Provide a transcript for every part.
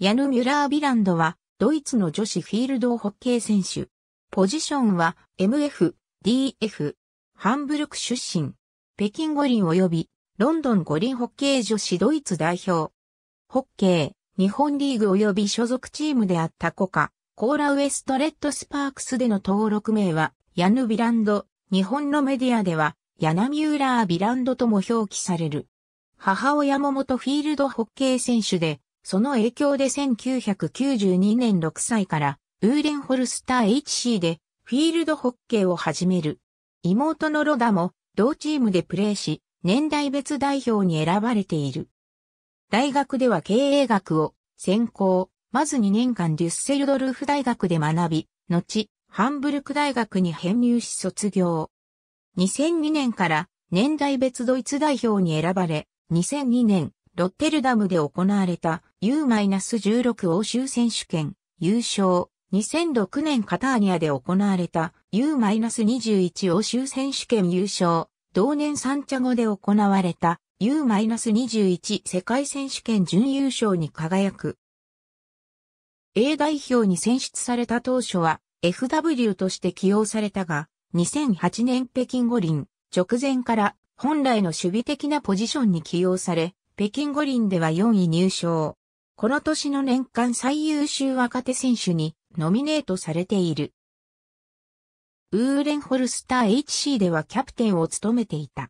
ヤヌ・ミュラー・ビランドは、ドイツの女子フィールドホッケー選手。ポジションは、MF、DF、ハンブルク出身、北京五輪及び、ロンドン五輪ホッケー女子ドイツ代表。ホッケー、日本リーグ及び所属チームであったコカ、コーラウエストレッドスパークスでの登録名は、ヤヌ・ビランド、日本のメディアでは、ヤナ・ミューラー・ビランドとも表記される。母親も元フィールドホッケー選手で、その影響で1992年6歳からウーレンホルスター HC でフィールドホッケーを始める。妹のロダも同チームでプレーし、年代別代表に選ばれている。大学では経営学を専攻、まず2年間デュッセルドルフ大学で学び、後、ハンブルク大学に編入し卒業。2002年から年代別ドイツ代表に選ばれ、2002年ロッテルダムで行われた U-16 欧州選手権優勝。2006年カターニアで行われた U-21 欧州選手権優勝。同年サンチャゴで行われた U-21 世界選手権準優勝に輝く。A 代表に選出された当初は FW として起用されたが、2008年北京五輪直前から本来の守備的なポジションに起用され、北京五輪では4位入賞。この年の年間最優秀若手選手にノミネートされている。ウーレンホルスター HC ではキャプテンを務めていた。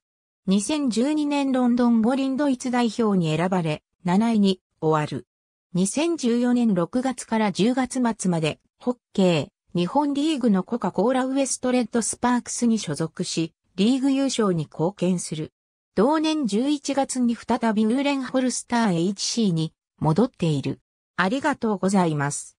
2012年ロンドン五輪ドイツ代表に選ばれ、7位に終わる。2014年6月から10月末まで、ホッケー、日本リーグのコカ・コーラウエストレッドスパークスに所属し、リーグ優勝に貢献する。同年11月に再びウーレンホルスター HC に戻っている。ありがとうございます。